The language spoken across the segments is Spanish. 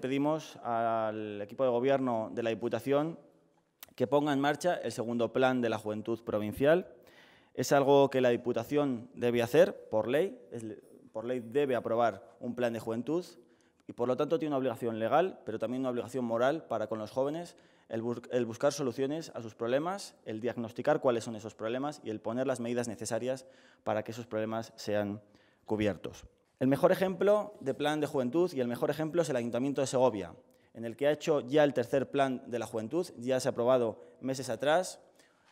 Pedimos al equipo de gobierno de la Diputación que ponga en marcha el segundo plan de la juventud provincial. Es algo que la Diputación debe hacer por ley, por ley debe aprobar un plan de juventud y por lo tanto tiene una obligación legal, pero también una obligación moral para con los jóvenes el, el buscar soluciones a sus problemas, el diagnosticar cuáles son esos problemas y el poner las medidas necesarias para que esos problemas sean cubiertos. El mejor ejemplo de plan de juventud y el mejor ejemplo es el Ayuntamiento de Segovia, en el que ha hecho ya el tercer plan de la juventud, ya se ha aprobado meses atrás,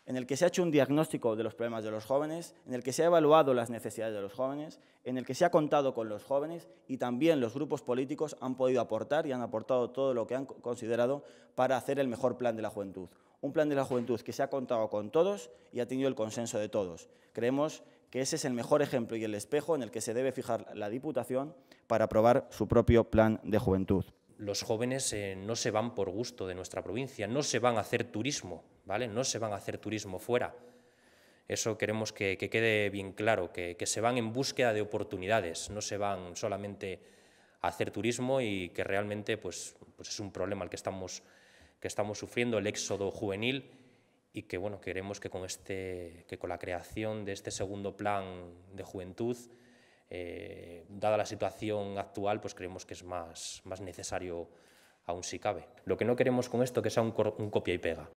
en el que se ha hecho un diagnóstico de los problemas de los jóvenes, en el que se ha evaluado las necesidades de los jóvenes, en el que se ha contado con los jóvenes y también los grupos políticos han podido aportar y han aportado todo lo que han considerado para hacer el mejor plan de la juventud. Un plan de la juventud que se ha contado con todos y ha tenido el consenso de todos. Creemos que ese es el mejor ejemplo y el espejo en el que se debe fijar la Diputación para aprobar su propio plan de juventud. Los jóvenes eh, no se van por gusto de nuestra provincia, no se van a hacer turismo, ¿vale? No se van a hacer turismo fuera. Eso queremos que, quede bien claro, que, se van en búsqueda de oportunidades, no se van solamente a hacer turismo y que realmente pues, pues es un problema el que estamos, que estamos sufriendo, el éxodo juvenil y que bueno, queremos que con, este, que con la creación de este segundo plan de juventud, eh, dada la situación actual, pues creemos que es más, más necesario aún si cabe. Lo que no queremos con esto que sea un copia y pega.